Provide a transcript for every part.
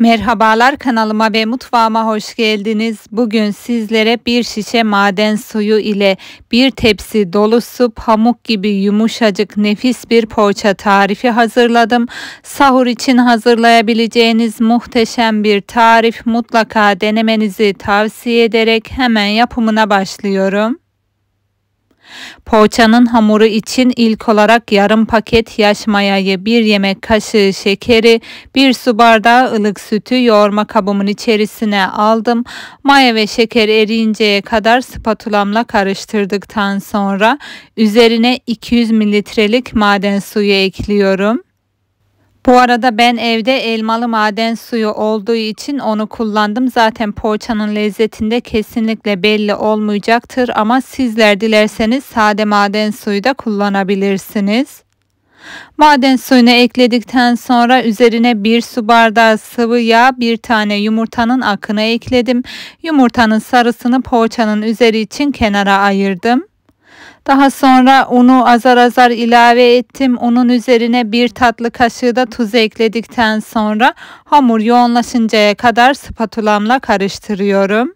Merhabalar kanalıma ve mutfağıma hoş geldiniz. Bugün sizlere bir şişe maden suyu ile bir tepsi dolusu pamuk gibi yumuşacık nefis bir poğaça tarifi hazırladım. Sahur için hazırlayabileceğiniz muhteşem bir tarif mutlaka denemenizi tavsiye ederek hemen yapımına başlıyorum. Poğaçanın hamuru için ilk olarak yarım paket yaş mayayı, bir yemek kaşığı şekeri, bir su bardağı ılık sütü yoğurma kabımın içerisine aldım. Maya ve şeker eriyinceye kadar spatulamla karıştırdıktan sonra üzerine 200 mililitrelik maden suyu ekliyorum. Bu arada ben evde elmalı maden suyu olduğu için onu kullandım. Zaten poğaçanın lezzetinde kesinlikle belli olmayacaktır ama sizler dilerseniz sade maden suyu da kullanabilirsiniz. Maden suyunu ekledikten sonra üzerine bir su bardağı sıvı yağ, bir tane yumurtanın akını ekledim. Yumurtanın sarısını poğaçanın üzeri için kenara ayırdım. Daha sonra unu azar azar ilave ettim. Onun üzerine bir tatlı kaşığı da tuz ekledikten sonra hamur yoğunlaşıncaya kadar spatulamla karıştırıyorum.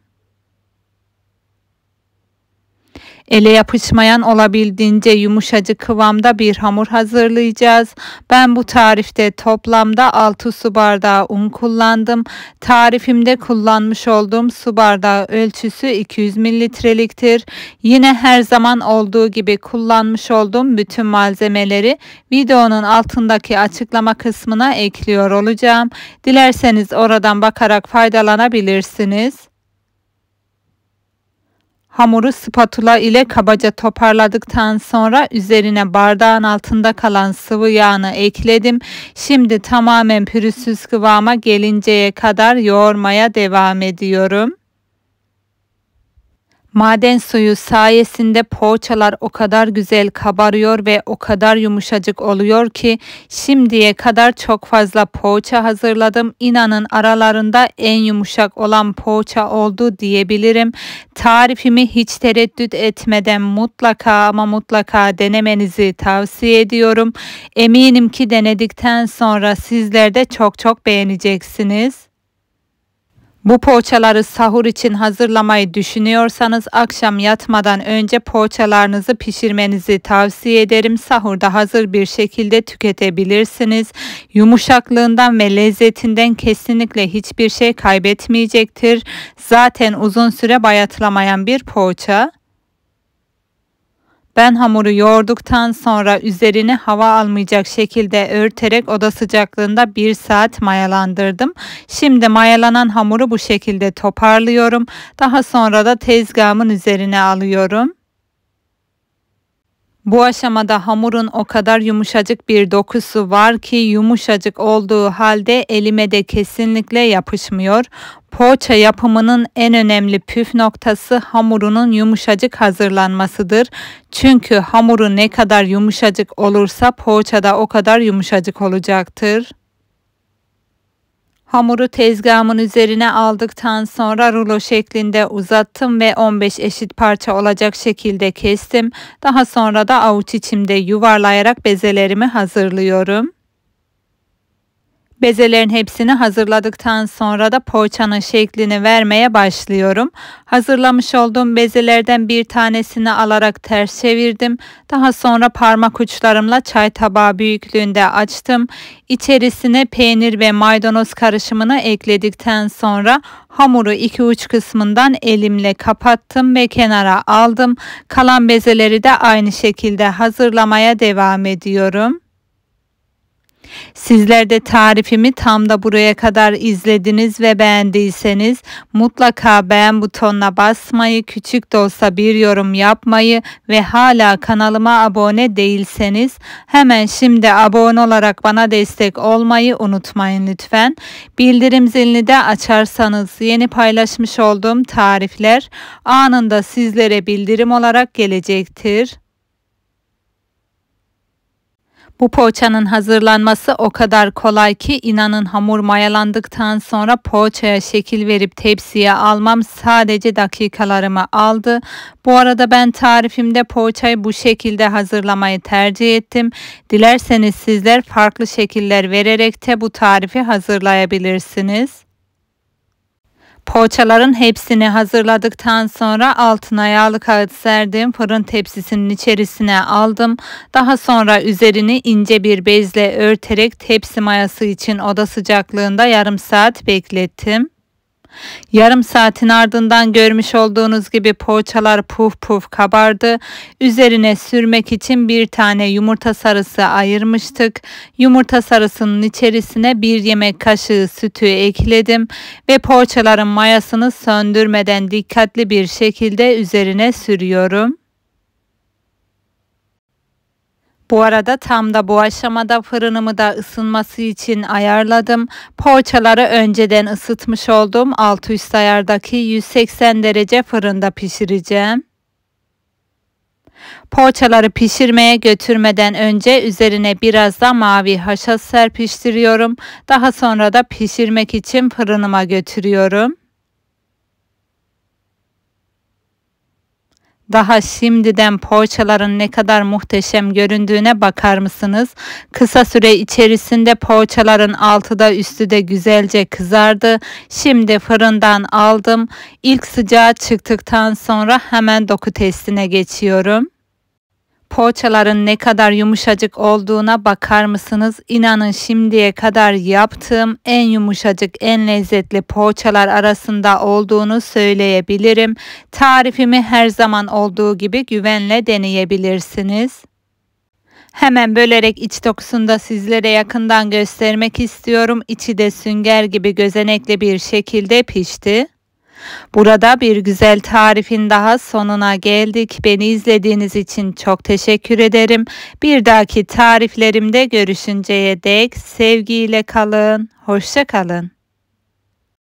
Ele yapışmayan olabildiğince yumuşacık kıvamda bir hamur hazırlayacağız. Ben bu tarifte toplamda 6 su bardağı un kullandım. Tarifimde kullanmış olduğum su bardağı ölçüsü 200 mililitreliktir. Yine her zaman olduğu gibi kullanmış olduğum bütün malzemeleri videonun altındaki açıklama kısmına ekliyor olacağım. Dilerseniz oradan bakarak faydalanabilirsiniz. Hamuru spatula ile kabaca toparladıktan sonra üzerine bardağın altında kalan sıvı yağını ekledim. Şimdi tamamen pürüzsüz kıvama gelinceye kadar yoğurmaya devam ediyorum. Maden suyu sayesinde poğaçalar o kadar güzel kabarıyor ve o kadar yumuşacık oluyor ki şimdiye kadar çok fazla poğaça hazırladım. İnanın aralarında en yumuşak olan poğaça oldu diyebilirim. Tarifimi hiç tereddüt etmeden mutlaka ama mutlaka denemenizi tavsiye ediyorum. Eminim ki denedikten sonra sizler de çok çok beğeneceksiniz. Bu poğaçaları sahur için hazırlamayı düşünüyorsanız akşam yatmadan önce poğaçalarınızı pişirmenizi tavsiye ederim. Sahurda hazır bir şekilde tüketebilirsiniz. Yumuşaklığından ve lezzetinden kesinlikle hiçbir şey kaybetmeyecektir. Zaten uzun süre bayatlamayan bir poğaça. Ben hamuru yoğurduktan sonra üzerine hava almayacak şekilde örterek oda sıcaklığında 1 saat mayalandırdım. Şimdi mayalanan hamuru bu şekilde toparlıyorum. Daha sonra da tezgahımın üzerine alıyorum. Bu aşamada hamurun o kadar yumuşacık bir dokusu var ki yumuşacık olduğu halde elime de kesinlikle yapışmıyor. Poğaça yapımının en önemli püf noktası hamurunun yumuşacık hazırlanmasıdır. Çünkü hamuru ne kadar yumuşacık olursa poğaça da o kadar yumuşacık olacaktır. Hamuru tezgahımın üzerine aldıktan sonra rulo şeklinde uzattım ve 15 eşit parça olacak şekilde kestim. Daha sonra da avuç içimde yuvarlayarak bezelerimi hazırlıyorum. Bezelerin hepsini hazırladıktan sonra da poğaçanın şeklini vermeye başlıyorum. Hazırlamış olduğum bezelerden bir tanesini alarak ters çevirdim. Daha sonra parmak uçlarımla çay tabağı büyüklüğünde açtım. İçerisine peynir ve maydanoz karışımını ekledikten sonra hamuru iki uç kısmından elimle kapattım ve kenara aldım. Kalan bezeleri de aynı şekilde hazırlamaya devam ediyorum. Sizler de tarifimi tam da buraya kadar izlediniz ve beğendiyseniz mutlaka beğen butonuna basmayı, küçük de olsa bir yorum yapmayı ve hala kanalıma abone değilseniz hemen şimdi abone olarak bana destek olmayı unutmayın lütfen. Bildirim zilini de açarsanız yeni paylaşmış olduğum tarifler anında sizlere bildirim olarak gelecektir. Bu poğaçanın hazırlanması o kadar kolay ki inanın hamur mayalandıktan sonra poğaçaya şekil verip tepsiye almam sadece dakikalarımı aldı. Bu arada ben tarifimde poğaçayı bu şekilde hazırlamayı tercih ettim. Dilerseniz sizler farklı şekiller vererek de bu tarifi hazırlayabilirsiniz. Poğaçaların hepsini hazırladıktan sonra altına yağlı kağıt serdim. Fırın tepsisinin içerisine aldım. Daha sonra üzerini ince bir bezle örterek tepsi mayası için oda sıcaklığında yarım saat beklettim. Yarım saatin ardından görmüş olduğunuz gibi poğaçalar puf puf kabardı. Üzerine sürmek için bir tane yumurta sarısı ayırmıştık. Yumurta sarısının içerisine bir yemek kaşığı sütü ekledim ve poğaçaların mayasını söndürmeden dikkatli bir şekilde üzerine sürüyorum. Bu arada tam da bu aşamada fırınımı da ısınması için ayarladım. Poğaçaları önceden ısıtmış oldum. Alt üst ayardaki 180 derece fırında pişireceğim. Poğaçaları pişirmeye götürmeden önce üzerine biraz da mavi haşa serpiştiriyorum. Daha sonra da pişirmek için fırınıma götürüyorum. Daha şimdiden poğaçaların ne kadar muhteşem göründüğüne bakar mısınız? Kısa süre içerisinde poğaçaların altı da üstü de güzelce kızardı. Şimdi fırından aldım. İlk sıcağı çıktıktan sonra hemen doku testine geçiyorum. Poğaçaların ne kadar yumuşacık olduğuna bakar mısınız? İnanın şimdiye kadar yaptığım en yumuşacık, en lezzetli poğaçalar arasında olduğunu söyleyebilirim. Tarifimi her zaman olduğu gibi güvenle deneyebilirsiniz. Hemen bölerek iç dokusunda sizlere yakından göstermek istiyorum. İçi de sünger gibi gözenekli bir şekilde pişti. Burada bir güzel tarifin daha sonuna geldik. Beni izlediğiniz için çok teşekkür ederim. Bir dahaki tariflerimde görüşünceye dek sevgiyle kalın. Hoşça kalın.